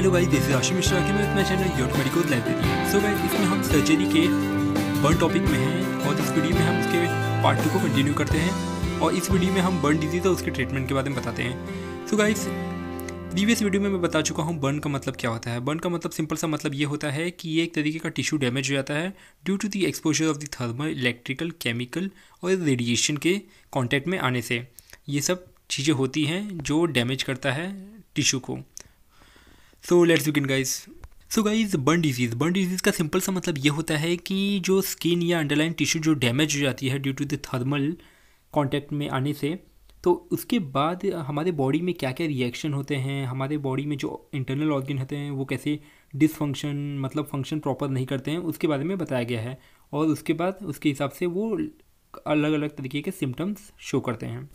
hello भाई this आशु मिश्रा के मैं channel your medical library so guys इसमें हम सर्जरी के बर्न टॉपिक में हैं और इस वीडियो में हम उसके पार्ट टू को कंटिन्यू करते हैं और इस वीडियो में हम बर्न डिजीज़ और उसके ट्रीटमेंट के बारे में बताते हैं सो गाइस प्रीवियस वीडियो में मैं बता चुका हूँ बर्न का मतलब क्या होता है बर्न का मतलब सिंपल सा मतलब ये होता है कि ये एक तरीके का टिश्यू डैमेज हो जाता है due to the exposure of the thermal electrical chemical और रेडिएशन के कॉन्टैक्ट में आने से ये सब चीज़ें होती हैं जो डैमेज करता है टिश्यू को so let's begin guys so guys burn disease burn disease का सिंपल सा मतलब ये होता है कि जो स्किन या अंडरलाइन टिश्यू जो डैमेज हो जाती है due to the thermal contact में आने से तो उसके बाद हमारे बॉडी में क्या क्या रिएक्शन होते हैं हमारे बॉडी में जो इंटरनल ऑर्गन होते हैं वो कैसे डिसफंक्शन मतलब फंक्शन प्रॉपर नहीं करते हैं उसके बारे में बताया गया है और उसके बाद उसके हिसाब से वो अलग अलग तरीके के सिम्टम्स शो करते हैं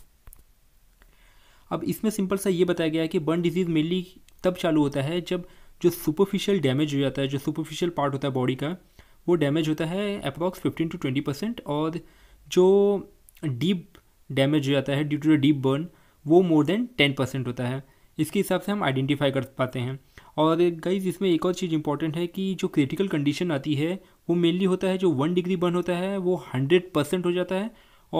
अब इसमें सिंपल सा ये बताया गया है कि बर्न डिजीज़ मेनली तब चालू होता है जब जो सुपरफिशियल डैमेज हो जाता है जो सुपरफिशियल पार्ट होता है बॉडी का वो डैमेज होता है approx fifteen to twenty percent और जो डीप डैमेज हो जाता है due to the deep burn वो मोर देन टेन परसेंट होता है इसके हिसाब से हम आइडेंटिफाई कर पाते हैं और गाइज इसमें एक और चीज़ इंपॉर्टेंट है कि जो क्रिटिकल कंडीशन आती है वो मेनली होता है जो वन डिग्री बर्न होता है वो हंड्रेड परसेंट हो जाता है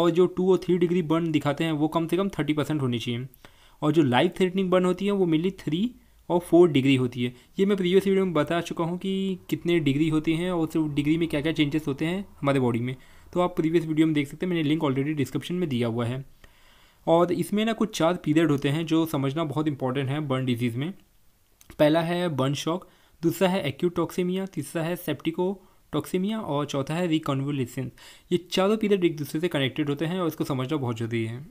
और जो टू और थ्री डिग्री बर्न दिखाते हैं वो कम से कम थर्टी परसेंट होनी चाहिए और जो लाइफ थ्रेटनिंग बर्न होती है वो मेनली थ्री और फोर डिग्री होती है ये मैं प्रीवियस वीडियो में बता चुका हूँ कि कितने डिग्री होते हैं और उस डिग्री में क्या क्या चेंजेस होते हैं हमारे बॉडी में तो आप प्रीवियस वीडियो में देख सकते हैं मैंने लिंक ऑलरेडी डिस्क्रिप्शन में दिया हुआ है और इसमें ना कुछ चार पीरियड होते हैं जो समझना बहुत इंपॉर्टेंट है बर्न डिजीज़ में पहला है बर्न शॉक दूसरा है एक्यूट टॉक्सीमिया तीसरा है सेप्टिको टॉक्सीमिया और चौथा है रिकॉन्वोलेसेंस ये चारों पीरियड एक दूसरे से कनेक्टेड होते हैं और इसको समझना बहुत जरूरी है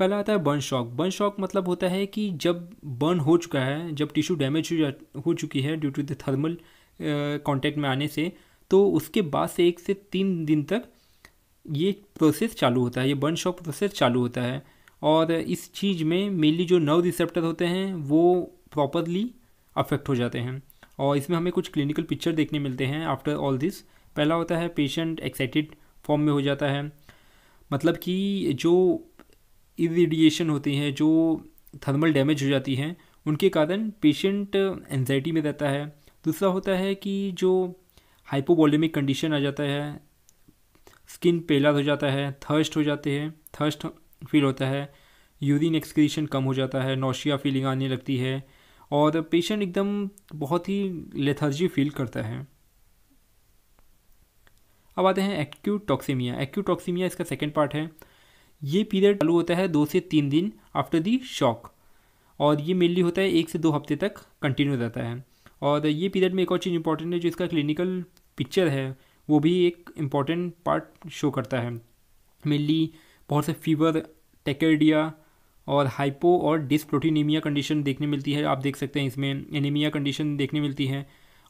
पहला आता है बर्न शॉक बर्न शॉक मतलब होता है कि जब बर्न हो चुका है जब टिश्यू डैमेज हो चुकी है due to the thermal contact में आने से तो उसके बाद से एक से तीन दिन तक ये प्रोसेस चालू होता है ये बर्न शॉक प्रोसेस चालू होता है और इस चीज़ में मेनली जो नर्व रिसेप्टर होते हैं वो प्रॉपरली अफेक्ट हो जाते हैं और इसमें हमें कुछ क्लिनिकल पिक्चर देखने मिलते हैं आफ्टर ऑल दिस पहला होता है पेशेंट एक्साइटेड फॉर्म में हो जाता है मतलब कि जो इरेडिएशन होते हैं जो थर्मल डैमेज हो जाती हैं उनके कारण पेशेंट एनजाइटी में रहता है दूसरा होता है कि जो हाइपोवॉलेमिक कंडीशन आ जाता है स्किन पेला हो जाता है थर्स्ट हो जाते हैं थर्स्ट फील होता है यूरिन एक्सक्रीशन कम हो जाता है नौशिया फीलिंग आने लगती है और पेशेंट एकदम बहुत ही लेथर्जी फील करता है अब आते हैं एक्यूट टॉक्सीमिया एक्यूट टॉक्सीमिया इसका सेकेंड पार्ट है ये पीरियड चालू होता है दो से तीन दिन आफ्टर दी शॉक और ये मेनली होता है एक से दो हफ्ते तक कंटिन्यू रहता है और ये पीरियड में एक और चीज़ इंपॉर्टेंट है जो इसका क्लिनिकल पिक्चर है वो भी एक इम्पॉर्टेंट पार्ट शो करता है मेनली बहुत से फीवर टेकेडिया और हाइपो और डिसप्रोटीनीमिया कंडीशन देखने मिलती है आप देख सकते हैं इसमें एनीमिया कंडीशन देखने मिलती है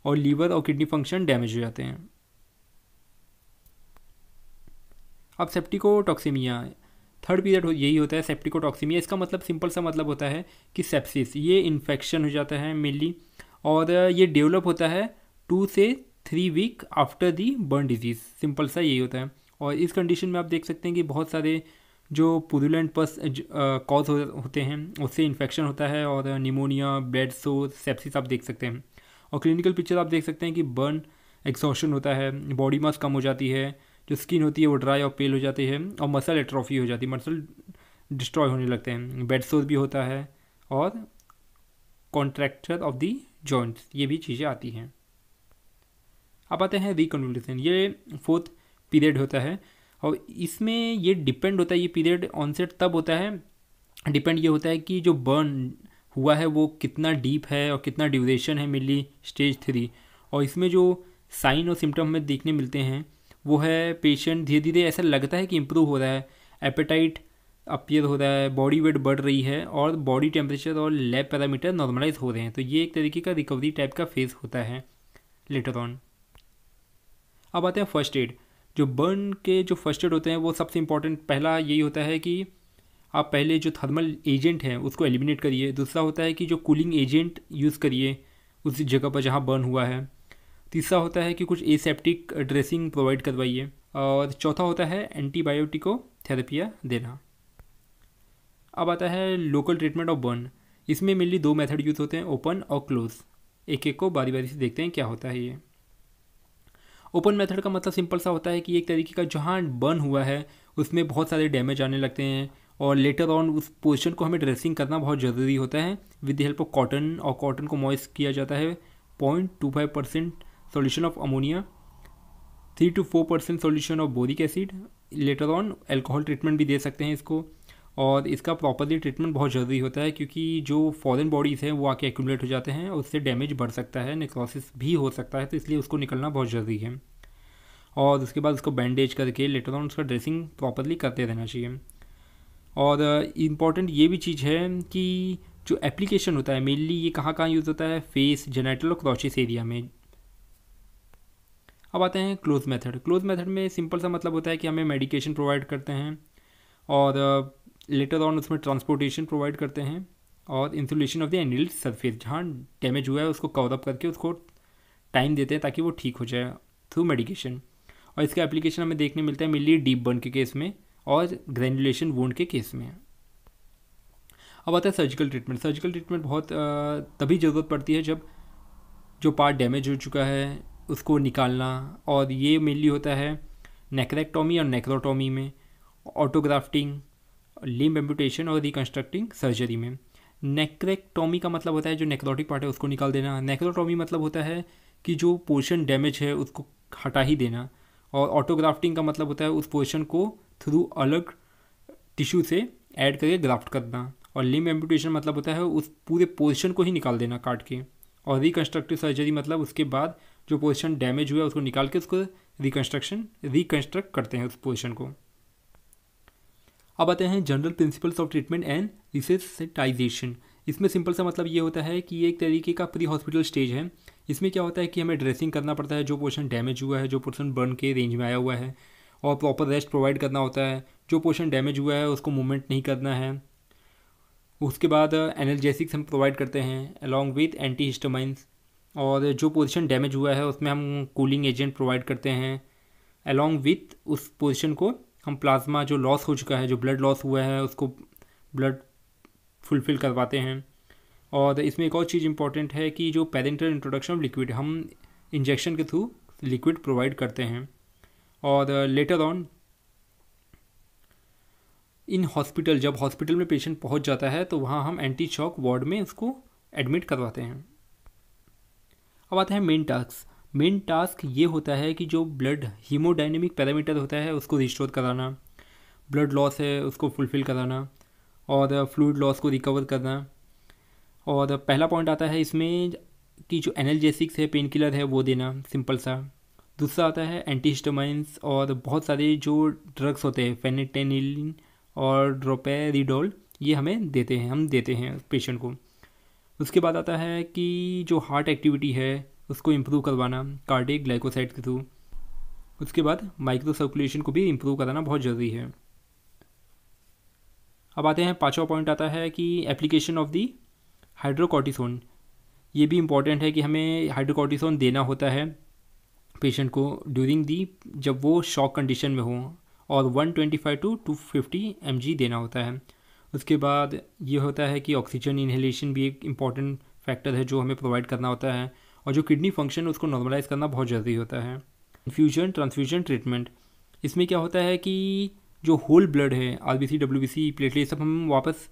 और लीवर और किडनी फंक्शन डैमेज हो जाते हैं अब सेप्टिकोटॉक्सीमिया थर्ड पीरियड यही होता है सेप्टिकोटॉक्सीमिया इसका मतलब सिंपल सा मतलब होता है कि सेप्सिस ये इन्फेक्शन हो जाता है मेनली और ये डेवलप होता है टू से three week after the burn disease simple सा यही होता है और इस कंडीशन में आप देख सकते हैं कि बहुत सारे जो पुरुलेंट पस कॉज हो, होते हैं उससे इन्फेक्शन होता है और निमोनिया ब्लड सो सेप्सिस आप देख सकते हैं और क्लिनिकल पिक्चर आप देख सकते हैं कि बर्न एक्सॉशन होता है बॉडी मास कम हो जाती है जो स्किन होती है वो ड्राई और पेल हो जाती है और मसल एट्रॉफी हो जाती है मसल डिस्ट्रॉय होने लगते हैं बेड सोज भी होता है और कॉन्ट्रैक्चर ऑफ दी जॉइंट्स ये भी चीज़ें आती हैं अब आते हैं रिकन्वल्यूशन ये फोर्थ पीरियड होता है और इसमें ये डिपेंड होता है ये पीरियड ऑनसेट तब होता है डिपेंड ये होता है कि जो बर्न हुआ है वो कितना डीप है और कितना ड्यूरेशन है मिली स्टेज थ्री और इसमें जो साइन और सिम्टम हमें देखने मिलते हैं वो है पेशेंट धीरे धीरे ऐसा लगता है कि इम्प्रूव हो रहा है एपेटाइट अपियर हो रहा है बॉडी वेट बढ़ रही है और बॉडी टेम्परेचर और लैब पैरामीटर नॉर्मलाइज हो रहे हैं तो ये एक तरीके का रिकवरी टाइप का फेज़ होता है लेटर ऑन अब आते हैं फर्स्ट एड जो बर्न के जो फर्स्ट एड होते हैं वो सबसे इम्पॉर्टेंट पहला यही होता है कि आप पहले जो थर्मल एजेंट है उसको एलिमिनेट करिए दूसरा होता है कि जो कूलिंग एजेंट यूज़ करिए उस जगह पर जहाँ बर्न हुआ है तीसरा होता है कि कुछ एसेप्टिक ड्रेसिंग प्रोवाइड करवाइए और चौथा होता है एंटीबायोटिको थेरेपिया देना अब आता है लोकल ट्रीटमेंट ऑफ बर्न इसमें मेनली दो मेथड यूज़ होते हैं ओपन और क्लोज एक एक को बारी बारी से देखते हैं क्या होता है ये ओपन मेथड का मतलब सिंपल सा होता है कि एक तरीके का जहाँ बर्न हुआ है उसमें बहुत सारे डैमेज आने लगते हैं और लेटर ऑन उस पोजिशन को हमें ड्रेसिंग करना बहुत ज़रूरी होता है with the help of cotton और कॉटन को मॉइस्ट किया जाता है point two five percent solution of ammonia 3 to 4 percent solution of boric acid later on alcohol treatment भी दे सकते हैं इसको और इसका प्रॉपरली ट्रीटमेंट बहुत ज़रूरी होता है क्योंकि जो फॉरन बॉडीज़ हैं वो आके एक्यूमलेट हो जाते हैं और उससे डैमेज बढ़ सकता है निक्रोसिस भी हो सकता है तो इसलिए उसको निकलना बहुत ज़रूरी है और उसके बाद उसको बैंडेज करके लेटर ऑन उसका ड्रेसिंग प्रॉपरली करते रहना चाहिए और इम्पॉर्टेंट uh, ये भी चीज़ है कि जो एप्लीकेशन होता है मेनली ये कहाँ कहाँ यूज़ होता है फेस जेनेटल और क्रॉचिस एरिया में अब आते हैं क्लोज मेथड क्लोज मेथड में सिंपल सा मतलब होता है कि हमें मेडिकेशन प्रोवाइड करते हैं और लेटर uh, ऑन उसमें ट्रांसपोर्टेशन प्रोवाइड करते हैं और इंसुलेशन ऑफ द एनिल सरफेस जहाँ डैमेज हुआ है उसको कवरअप करके उसको टाइम देते हैं ताकि वो ठीक हो जाए थ्रू मेडिकेशन और इसका एप्लीकेशन हमें देखने मिलता है मिली डीप बर्न के केस में और ग्रेनुलेशन वोंड के केस में अब आता है सर्जिकल ट्रीटमेंट सर्जिकल ट्रीटमेंट बहुत uh, तभी ज़रूरत पड़ती है जब जो पार्ट डैमेज हो चुका है उसको निकालना और ये मेनली होता है नेक्रेक्टोमी और नेक्रोटोमी में ऑटोग्राफ्टिंग लिम्ब एम्पूटेशन और रिकन्स्ट्रक्टिंग सर्जरी में नेक्रेक्टोमी का मतलब होता है जो नेक्रोटिक पार्ट है उसको निकाल देना नेक्रोटोमी मतलब होता है कि जो पोर्शन डैमेज है उसको हटा ही देना और ऑटोग्राफ्टिंग का मतलब होता है उस पोर्शन को थ्रू अलग टिश्यू से ऐड करके ग्राफ्ट करना और लिम एम्पूटेशन मतलब होता है उस पूरे पोर्शन को ही निकाल देना काट के और रिकन्स्ट्रक्टिव सर्जरी मतलब उसके बाद जो पोजिशन डैमेज हुआ है उसको निकाल के उसको रिकन्स्ट्रक्शन रिकन्स्ट्रक्ट करते हैं उस पोजिशन को अब आते हैं general principles of treatment and resuscitation इसमें सिंपल सा मतलब ये होता है कि ये एक तरीके का प्री हॉस्पिटल स्टेज है इसमें क्या होता है कि हमें ड्रेसिंग करना पड़ता है जो पोर्शन डैमेज हुआ है जो पोर्शन बर्न के रेंज में आया हुआ है और प्रॉपर रेस्ट प्रोवाइड करना होता है जो पोर्शन डैमेज हुआ है उसको मूवमेंट नहीं करना है उसके बाद एनर्जेसिक्स हम प्रोवाइड करते हैं अलॉन्ग विथ एंटी हिस्टोमाइंस और जो पोजीशन डैमेज हुआ है उसमें हम कूलिंग एजेंट प्रोवाइड करते हैं अलॉन्ग विथ उस पोजीशन को हम प्लाज्मा जो लॉस हो चुका है जो ब्लड लॉस हुआ है उसको ब्लड फुलफिल करवाते हैं और इसमें एक और चीज़ इंपॉर्टेंट है कि जो पेरेंटल इंट्रोडक्शन ऑफ लिक्विड हम इंजेक्शन के थ्रू लिक्विड प्रोवाइड करते हैं और लेटर ऑन इन हॉस्पिटल जब हॉस्पिटल में पेशेंट पहुंच जाता है तो वहाँ हम एंटी शॉक वार्ड में उसको एडमिट करवाते हैं अब आता है मेन टास्क मेन टास्क ये होता है कि जो ब्लड हीमोडाइनमिक पैरामीटर होता है उसको रिस्टोर कराना ब्लड लॉस है उसको फुलफ़िल कराना और फ्लूड लॉस को रिकवर करना और पहला पॉइंट आता है इसमें कि जो एनर्जेसिक्स है पेन किलर है वो देना सिंपल सा दूसरा आता है एंटीस्टमाइंस और बहुत सारे जो ड्रग्स होते हैं फेनेटेनिल और ड्रोपेरिडोल ये हमें देते हैं हम देते हैं पेशेंट को उसके बाद आता है कि जो हार्ट एक्टिविटी है उसको इम्प्रूव करवाना कार्डिक ग्लाइकोसाइड के थ्रू उसके बाद माइक्रो सर्कुलेशन को भी इम्प्रूव कराना बहुत ज़रूरी है अब आते हैं पाँचवा पॉइंट आता है कि एप्लीकेशन ऑफ दी हाइड्रोकॉर्टिसोन ये भी इम्पॉर्टेंट है कि हमें हाइड्रोकॉर्टिसोन देना होता है पेशेंट को ड्यूरिंग दी जब वो शॉक कंडीशन में हो और 125 टू 250 mg देना होता है उसके बाद ये होता है कि ऑक्सीजन इन्हेलेशन भी एक इम्पॉर्टेंट फैक्टर है जो हमें प्रोवाइड करना होता है और जो किडनी फंक्शन उसको नॉर्मलाइज करना बहुत ज़रूरी होता है इन्फ्यूजन ट्रांसफ्यूजन ट्रीटमेंट इसमें क्या होता है कि जो होल ब्लड है R B C W B C platelet सब हम वापस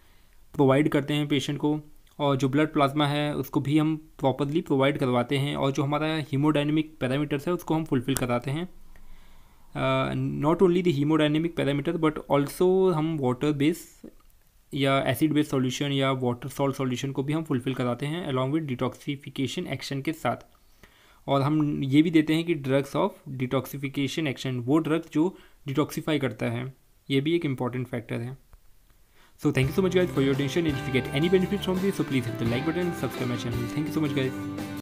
प्रोवाइड करते हैं पेशेंट को और जो ब्लड प्लाज्मा है उसको भी हम प्रॉपरली प्रोवाइड करवाते हैं और जो हमारा हीमोडाइनमिक पैरामीटर्स है उसको हम फुलफ़िल कराते हैं not only the haemodynamic parameter but also हम वाटर बेस या एसिड बेस सॉल्यूशन या वाटर सॉल्ट सॉल्यूशन को भी हम फुलफिल कराते हैं अलॉन्ग विद डिटॉक्सिफिकेशन एक्शन के साथ और हम ये भी देते हैं कि ड्रग्स ऑफ डिटॉक्सिफिकेशन एक्शन वो ड्रग्स जो डिटॉक्सीफाई करता है ये भी एक इंपॉर्टेंट फैक्टर है so thank you so much guys for your attention if you get any benefit from this so please the like button subscribe my channel thank you so much guys